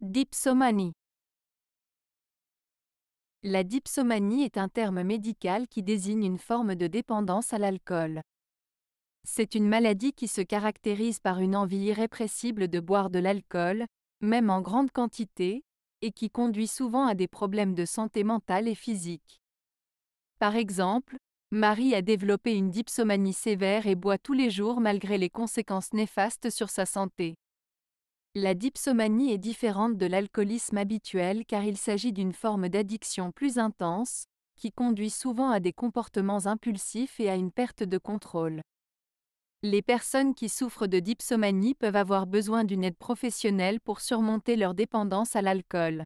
Dipsomanie La dipsomanie est un terme médical qui désigne une forme de dépendance à l'alcool. C'est une maladie qui se caractérise par une envie irrépressible de boire de l'alcool, même en grande quantité, et qui conduit souvent à des problèmes de santé mentale et physique. Par exemple, Marie a développé une dipsomanie sévère et boit tous les jours malgré les conséquences néfastes sur sa santé. La dipsomanie est différente de l'alcoolisme habituel car il s'agit d'une forme d'addiction plus intense, qui conduit souvent à des comportements impulsifs et à une perte de contrôle. Les personnes qui souffrent de dipsomanie peuvent avoir besoin d'une aide professionnelle pour surmonter leur dépendance à l'alcool.